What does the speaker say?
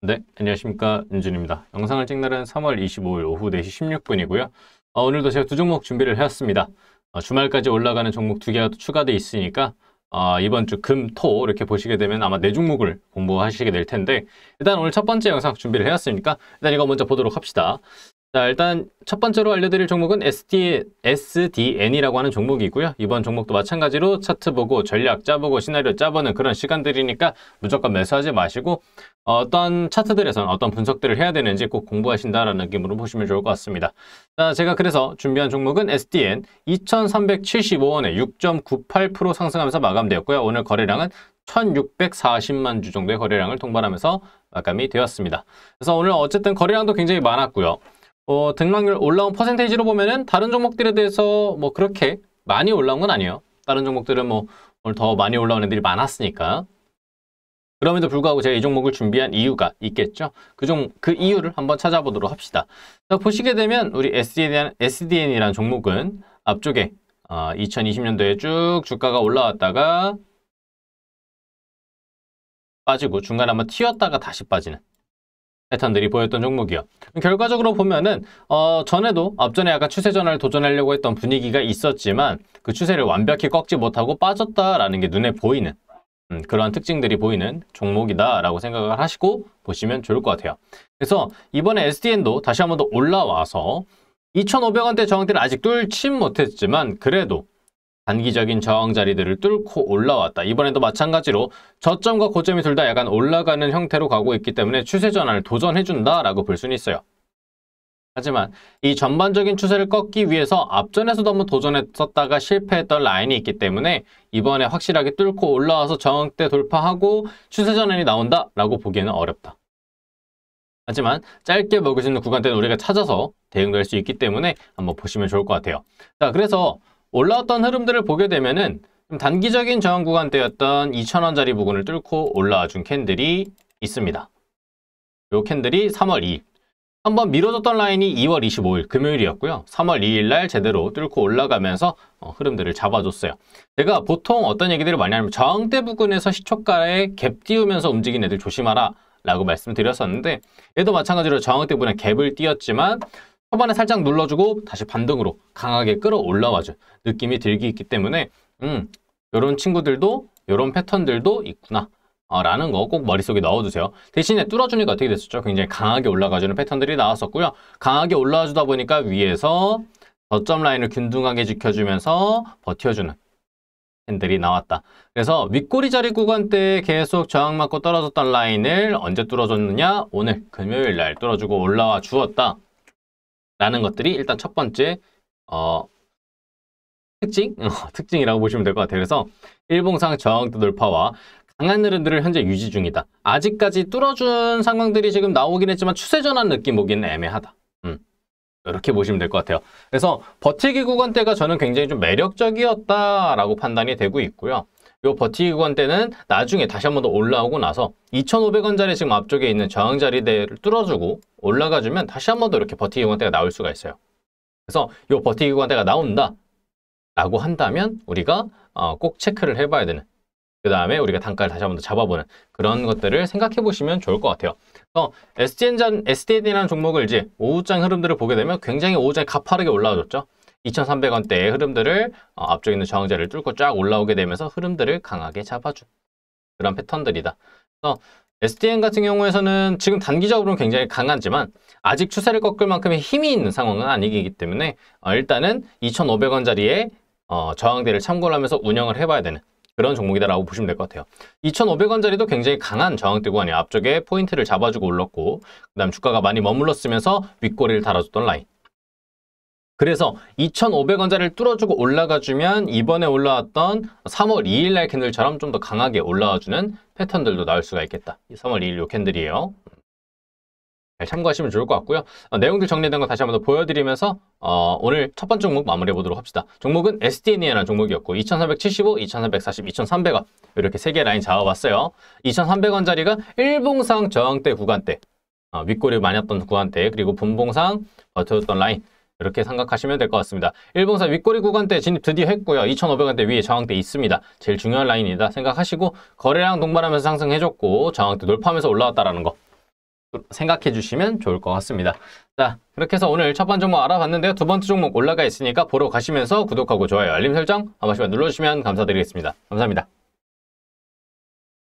네, 안녕하십니까. 윤준입니다. 영상을 찍날은 3월 25일 오후 4시 16분이고요. 어, 오늘도 제가 두 종목 준비를 해왔습니다. 어, 주말까지 올라가는 종목 두 개가 추가돼 있으니까 어, 이번 주 금, 토 이렇게 보시게 되면 아마 네 종목을 공부하시게 될 텐데 일단 오늘 첫 번째 영상 준비를 해왔으니까 일단 이거 먼저 보도록 합시다. 자, 일단 첫 번째로 알려드릴 종목은 SD, SDN이라고 하는 종목이고요. 이번 종목도 마찬가지로 차트 보고 전략 짜보고 시나리오 짜보는 그런 시간들이니까 무조건 매수하지 마시고 어떤 차트들에서는 어떤 분석들을 해야 되는지 꼭 공부하신다라는 느낌으로 보시면 좋을 것 같습니다. 자, 제가 그래서 준비한 종목은 SDN 2375원에 6.98% 상승하면서 마감되었고요. 오늘 거래량은 1640만 주 정도의 거래량을 통발하면서 마감이 되었습니다. 그래서 오늘 어쨌든 거래량도 굉장히 많았고요. 어, 등락률 올라온 퍼센테이지로 보면은 다른 종목들에 대해서 뭐 그렇게 많이 올라온 건 아니에요. 다른 종목들은 뭐 오늘 더 많이 올라온 애들이 많았으니까. 그럼에도 불구하고 제가 이 종목을 준비한 이유가 있겠죠. 그 종, 그 이유를 한번 찾아보도록 합시다. 자, 보시게 되면 우리 SDN, SDN이라는 종목은 앞쪽에 어, 2020년도에 쭉 주가가 올라왔다가 빠지고 중간에 한번 튀었다가 다시 빠지는 패턴들이 보였던 종목이요. 결과적으로 보면은 어 전에도 앞전에 약간 추세 전환을 도전하려고 했던 분위기가 있었지만 그 추세를 완벽히 꺾지 못하고 빠졌다라는 게 눈에 보이는 음, 그러한 특징들이 보이는 종목이다라고 생각을 하시고 보시면 좋을 것 같아요. 그래서 이번에 SDN도 다시 한번 더 올라와서 2,500원대 저항대를 아직 뚫지 못했지만 그래도 단기적인 저항 자리들을 뚫고 올라왔다. 이번에도 마찬가지로 저점과 고점이 둘 다 약간 올라가는 형태로 가고 있기 때문에 추세 전환을 도전해준다라고 볼 수는 있어요. 하지만 이 전반적인 추세를 꺾기 위해서 앞전에서도 한번 도전했었다가 실패했던 라인이 있기 때문에 이번에 확실하게 뚫고 올라와서 저항대 돌파하고 추세 전환이 나온다라고 보기에는 어렵다. 하지만 짧게 먹을 수 있는 구간대는 우리가 찾아서 대응될 수 있기 때문에 한번 보시면 좋을 것 같아요. 자, 그래서 올라왔던 흐름들을 보게 되면은 단기적인 저항 구간때였던 2,000원짜리 부근을 뚫고 올라와 준 캔들이 있습니다. 요 캔들이 3월 2일. 한번 밀어줬던 라인이 2월 25일 금요일이었고요. 3월 2일 날 제대로 뚫고 올라가면서 어, 흐름들을 잡아줬어요. 제가 보통 어떤 얘기들을 많이 하면 냐 저항대 부근에서 시초가에 갭 띄우면서 움직인 애들 조심하라 라고 말씀드렸었는데 얘도 마찬가지로 저항대 부근에 갭을 띄웠지만 초반에 살짝 눌러주고 다시 반등으로 강하게 끌어올라와줘 느낌이 들기 있기 때문에 음 이런 친구들도 이런 패턴들도 있구나 아, 라는 거 꼭 머릿속에 넣어두세요. 대신에 뚫어주니까 어떻게 됐었죠? 굉장히 강하게 올라가주는 패턴들이 나왔었고요. 강하게 올라와주다 보니까 위에서 저점 라인을 균등하게 지켜주면서 버텨주는 핸들이 나왔다. 그래서 윗꼬리 자리 구간 때 계속 저항 맞고 떨어졌던 라인을 언제 뚫어줬느냐? 오늘 금요일 날 뚫어주고 올라와 주었다. 라는 음. 것들이 일단 첫 번째 어, 특징? 어, 특징이라고 보시면 될 것 같아요. 그래서 일봉상 저항도 돌파와 강한 흐름들을 현재 유지 중이다. 아직까지 뚫어준 상황들이 지금 나오긴 했지만 추세 전환 느낌 보기는 애매하다. 음. 이렇게 보시면 될 것 같아요. 그래서 버티기 구간대가 저는 굉장히 좀 매력적이었다라고 판단이 되고 있고요. 요버티기 구간 때는 나중에 다시 한 번 더 올라오고 나서 2,500원짜리 지금 앞쪽에 있는 저항자리대를 뚫어주고 올라가주면 다시 한 번 더 이렇게 버티기 구간 때가 나올 수가 있어요. 그래서 요버티기 구간 때가 나온다 라고 한다면 우리가 어꼭 체크를 해봐야 되는 그 다음에 우리가 단가를 다시 한 번 더 잡아보는 그런 것들을 생각해 보시면 좋을 것 같아요. 그래서 SDN이라는 종목을 이제 오후장 흐름들을 보게 되면 굉장히 오후장에 가파르게 올라와줬죠. 2,300원대의 흐름들을 어, 앞쪽에 있는 저항자를 뚫고 쫙 올라오게 되면서 흐름들을 강하게 잡아준 그런 패턴들이다. 그래서 SDN 같은 경우에서는 지금 단기적으로는 굉장히 강하지만 아직 추세를 꺾을 만큼의 힘이 있는 상황은 아니기 때문에 어, 일단은 2,500원짜리의 어, 저항대를 참고를 하면서 운영을 해봐야 되는 그런 종목이다라고 보시면 될 것 같아요. 2,500원짜리도 굉장히 강한 저항대 구간이요 앞쪽에 포인트를 잡아주고 올랐고 그 다음 주가가 많이 머물렀으면서 윗꼬리를 달아줬던 라인. 그래서 2,500원짜리를 뚫어주고 올라가주면 이번에 올라왔던 3월 2일 날 캔들처럼 좀 더 강하게 올라와주는 패턴들도 나올 수가 있겠다. 3월 2일 요 캔들이에요. 참고하시면 좋을 것 같고요. 어, 내용들 정리된 거 다시 한번 더 보여드리면서 어, 오늘 첫 번째 종목 마무리해 보도록 합시다. 종목은 SDN이라는 종목이었고 2,375, 2,340, 2,300원 이렇게 세개 라인 잡아봤어요. 2,300원짜리가 일봉상 저항대 구간대 어, 윗골이 많이 왔던 구간대 그리고 분봉상 버텨줬던 라인 이렇게 생각하시면 될 것 같습니다. 일봉선 윗꼬리 구간대 진입 드디어 했고요. 2,500원대 위에 저항대 있습니다. 제일 중요한 라인이다 생각하시고 거래량 동반하면서 상승해줬고 저항대 돌파하면서 올라왔다라는 거 생각해 주시면 좋을 것 같습니다. 자, 그렇게 해서 오늘 첫 번째 종목 알아봤는데요. 두 번째 종목 올라가 있으니까 보러 가시면서 구독하고 좋아요, 알림 설정 한 번씩만 눌러주시면 감사드리겠습니다. 감사합니다.